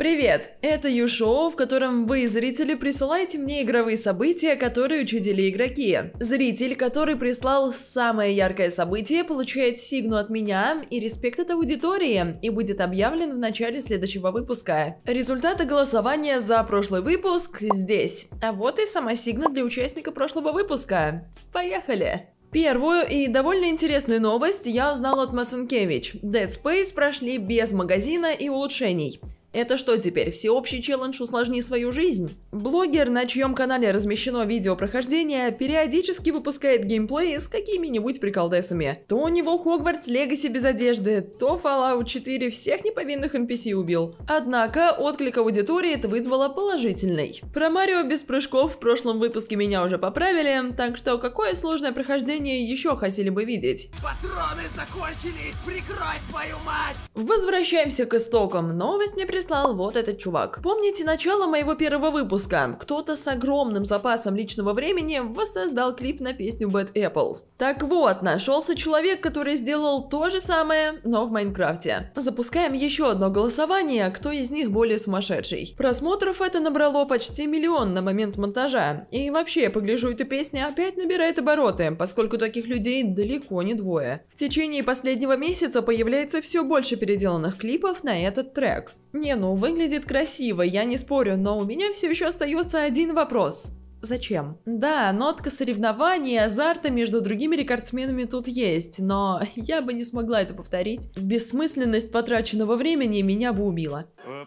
Привет! Это Ю-шоу, в котором вы, зрители, присылаете мне игровые события, которые учудили игроки. Зритель, который прислал самое яркое событие, получает сигну от меня и респект от аудитории и будет объявлен в начале следующего выпуска. Результаты голосования за прошлый выпуск здесь. А вот и сама сигна для участника прошлого выпуска. Поехали! Первую и довольно интересную новость я узнала от Мацункевич. Dead Space прошли без магазина и улучшений. Это что теперь, всеобщий челлендж «Усложни свою жизнь»? Блогер, на чьем канале размещено видео прохождения, периодически выпускает геймплей с какими-нибудь приколдесами. То у него Хогвартс Легаси без одежды, то Fallout 4 всех неповинных NPC убил. Однако отклик аудитории это вызвало положительный. Про Марио без прыжков в прошлом выпуске меня уже поправили, так что какое сложное прохождение еще хотели бы видеть? Патроны закончились, прикрой твою мать! Возвращаемся к истокам. Новость мне пред прислал вот этот чувак. Помните начало моего первого выпуска? Кто-то с огромным запасом личного времени воссоздал клип на песню Bad Apple. Так вот, нашелся человек, который сделал то же самое, но в Майнкрафте. Запускаем еще одно голосование, кто из них более сумасшедший. Просмотров это набрало почти миллион на момент монтажа. И вообще, я погляжу, эта песня опять набирает обороты, поскольку таких людей далеко не двое. В течение последнего месяца появляется все больше переделанных клипов на этот трек. Не ну, выглядит красиво, я не спорю, но у меня все еще остается один вопрос. Зачем? Да, нотка соревнований и азарта между другими рекордсменами тут есть, но я бы не смогла это повторить. Бессмысленность потраченного времени меня бы убила.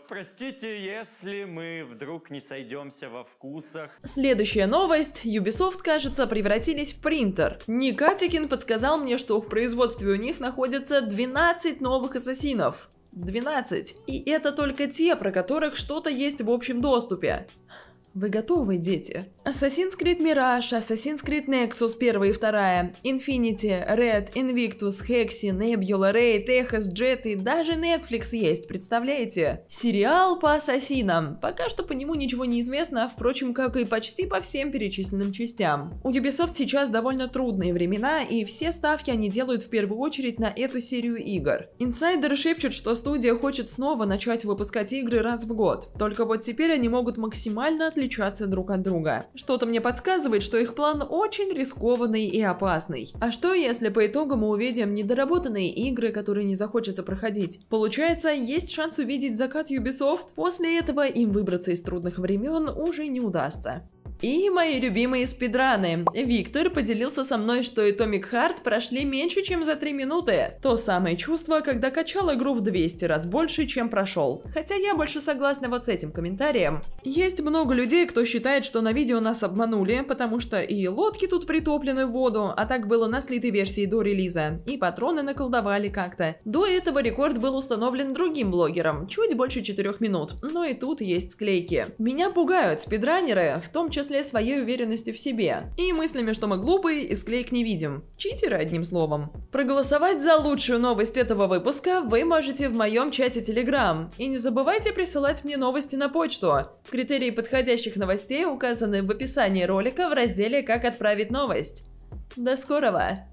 Простите, если мы вдруг не сойдемся во вкусах. Следующая новость. Ubisoft, кажется, превратились в принтер. Никатикин подсказал мне, что в производстве у них находится 12 новых ассасинов. 12. И это только те, про которых что-то есть в общем доступе. Вы готовы, дети? Assassin's Creed Mirage, Assassin's Creed Nexus 1 и 2, Infinity, Red, Invictus, Hexi, Nebula, Raid, Echos, Jet и даже Netflix есть, представляете? Сериал по ассасинам. Пока что по нему ничего не известно, а, впрочем, как и почти по всем перечисленным частям. У Ubisoft сейчас довольно трудные времена, и все ставки они делают в первую очередь на эту серию игр. Инсайдеры шепчут, что студия хочет снова начать выпускать игры раз в год. Только вот теперь они могут максимально отличаться отличаться друг от друга. Что-то мне подсказывает, что их план очень рискованный и опасный. А что, если по итогу мы увидим недоработанные игры, которые не захочется проходить? Получается, есть шанс увидеть закат Ubisoft. После этого им выбраться из трудных времен уже не удастся. И мои любимые спидраны. Виктор поделился со мной, что Atomic Харт прошли меньше, чем за 3 минуты. То самое чувство, когда качал игру в 200 раз больше, чем прошел. Хотя я больше согласна вот с этим комментарием. Есть много людей, кто считает, что на видео нас обманули, потому что и лодки тут притоплены в воду, а так было на слитой версии до релиза, и патроны наколдовали как-то. До этого рекорд был установлен другим блогером, чуть больше 4 минут, но и тут есть склейки. Меня пугают спидранеры, в том числе числе своей уверенностью в себе. И мыслями, что мы глупые и склеек не видим. Читеры, одним словом. Проголосовать за лучшую новость этого выпуска вы можете в моем чате Telegram. И не забывайте присылать мне новости на почту. Критерии подходящих новостей указаны в описании ролика в разделе «Как отправить новость». До скорого!